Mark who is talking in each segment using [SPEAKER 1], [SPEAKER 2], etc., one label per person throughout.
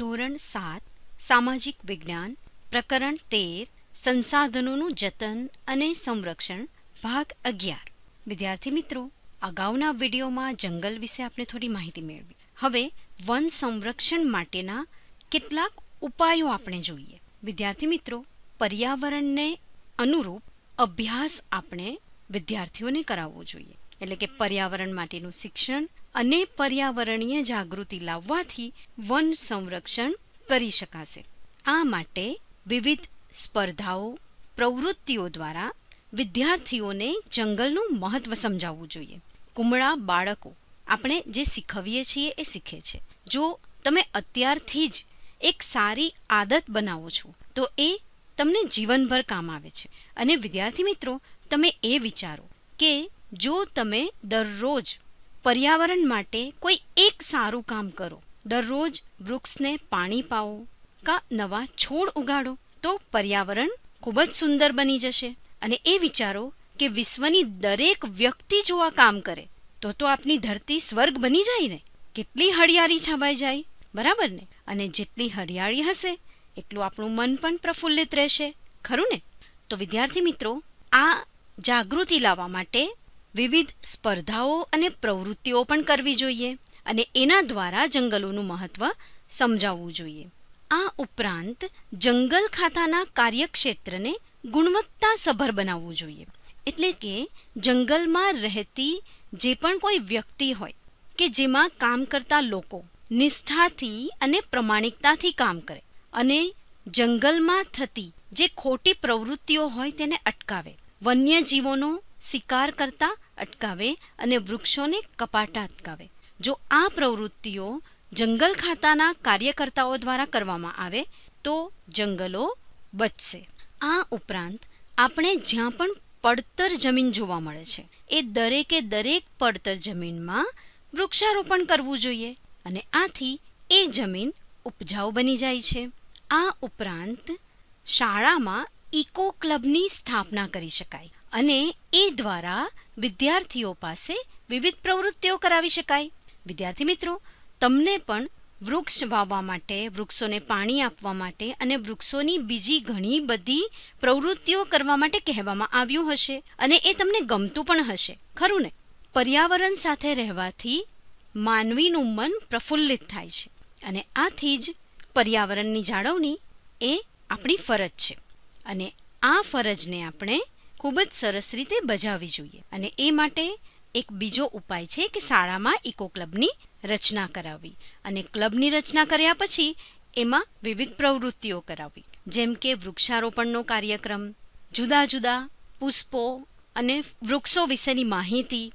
[SPEAKER 1] ધોરણ સાત સામાજિક વિજ્ઞાન પ્રકરણ તેર સંસાધનોનું જતન અને સંરક્ષણ ભાગ અગિયાર વિદ્યાર્થી મિત્રો અગાઉના વિડીયોમાં જંગલ વિશે આપણે થોડી માહિતી મેળવી હવે વન સંરક્ષણ માટેના કેટલાક ઉપાયો આપણે જોઈએ વિદ્યાર્થી મિત્રો પર્યાવરણને અનુરૂપ અભ્યાસ આપણે વિદ્યાર્થીઓને કરાવવો જોઈએ એટલે કે પર્યાવરણ માટેનું શિક્ષણ અને પર્યાવરણીય જાગૃતિ લાવવાથી વન સંરક્ષણ કરી શકાશે આ માટે વિવિધ સ્પર્ધાઓ પ્રવૃત્તિઓ દ્વારા વિદ્યાર્થીઓને જંગલનું મહત્વ સમજાવવું જોઈએ કુમળા બાળકો આપણે જે શીખવીએ છીએ એ શીખે છે જો તમે અત્યારથી જ એક સારી આદત બનાવો છો તો એ તમને જીવનભર કામ આવે છે અને વિદ્યાર્થી મિત્રો તમે એ વિચારો કે જો તમે દરરોજ પર્યાવરણ માટે કોઈ એક સારું કામ કરો દરરોજ વૃક્ષને પાણી પાવો કા નવા છોડ ઉગાડો તો પર્યાવરણ ખૂબ જ સુંદર બની જશે અને એ વિચારો કે વિશ્વની દરેક વ્યક્તિ જો આ કામ કરે તો તો આપની ધરતી સ્વર્ગ બની જાય ને કેટલી હરિયાળી છવાઈ જાય બરાબર ને અને જેટલી હરિયાળી હશે એટલું આપણું મન પણ પ્રફુલ્લિત રહેશે ખરું ને તો વિદ્યાર્થી મિત્રો આ જાગૃતિ લાવવા માટે વિવિધ સ્પર્ધાઓ અને પ્રવૃત્તિઓ પણ કરવી જોઈએ અને એના દ્વારા જંગલોનું મહત્વ સમજાવવું જોઈએ આ ઉપરાંત જંગલ ખાતાના કાર્યક્ષેત્રને ગુણવત્તાસભર બનાવવું જોઈએ એટલે કે જંગલમાં રહેતી જે પણ કોઈ વ્યક્તિ હોય કે જેમાં કામ કરતા લોકો નિષ્ઠાથી અને પ્રમાણિકતાથી કામ કરે અને જંગલમાં થતી જે ખોટી પ્રવૃત્તિઓ હોય તેને અટકાવે વન્યજીવોનો શિકાર કરતા અટકાવે અને વૃક્ષોને કપાટા અટકાવે જો આ પ્રવૃત્તિઓ જંગલ ખાતાના કાર્યકર્તાઓ દ્વારા કરવામાં આવે તો જંગલો બચશે આ ઉપરાંત આપણે જ્યાં પણ પડતર જમીન જોવા મળે છે એ દરેકે દરેક પડતર જમીનમાં વૃક્ષારોપણ કરવું જોઈએ અને આથી એ જમીન ઉપજાઉ બની જાય છે આ ઉપરાંત શાળામાં ઇકો ક્લબની સ્થાપના કરી શકાય અને એ દ્વારા વિદ્યાર્થીઓ પાસે વિવિધ પ્રવૃત્તિઓ કરાવી શકાય વિદ્યાર્થી મિત્રો તમને પણ વૃક્ષ વાવવા માટે વૃક્ષોને પાણી આપવા માટે અને વૃક્ષોની બીજી ઘણી બધી પ્રવૃત્તિઓ કરવા માટે કહેવામાં આવ્યું હશે અને એ તમને ગમતું પણ હશે ખરું ને પર્યાવરણ સાથે રહેવાથી માનવીનું મન પ્રફુલ્લિત થાય છે અને આથી જ પર્યાવરણની જાળવણી એ આપણી ફરજ છે અને આ ફરજને આપણે ખૂબ જ સરસ રીતે બજાવવી જોઈએ અને એ માટે એક બીજો ઉપાય છે કે શાળામાં ઇકો ક્લબની રચના કરાવવી અને ક્લબની રચના કર્યા પછી એમાં વિવિધ પ્રવૃત્તિઓ કરાવવી જેમ કે વૃક્ષારોપણનો કાર્યક્રમ જુદા જુદા પુષ્પો અને વૃક્ષો વિશેની માહિતી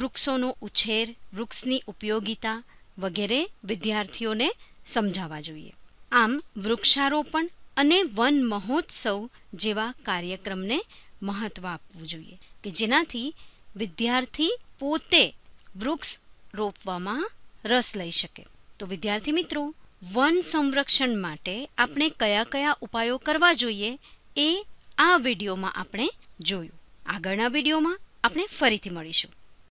[SPEAKER 1] વૃક્ષોનો ઉછેર વૃક્ષની ઉપયોગિતા વગેરે વિદ્યાર્થીઓને સમજાવવા જોઈએ આમ વૃક્ષારોપણ અને વન મહોત્સવ જેવા કાર્યક્રમને મહત્ત્વ આપવું જોઈએ કે જેનાથી વિદ્યાર્થી પોતે વૃક્ષ રોપવામાં રસ લઈ શકે તો વિદ્યાર્થી મિત્રો વન સંરક્ષણ માટે આપણે કયા કયા ઉપાયો કરવા જોઈએ એ આ વિડીયોમાં આપણે જોયું આગળના વિડીયોમાં આપણે ફરીથી મળીશું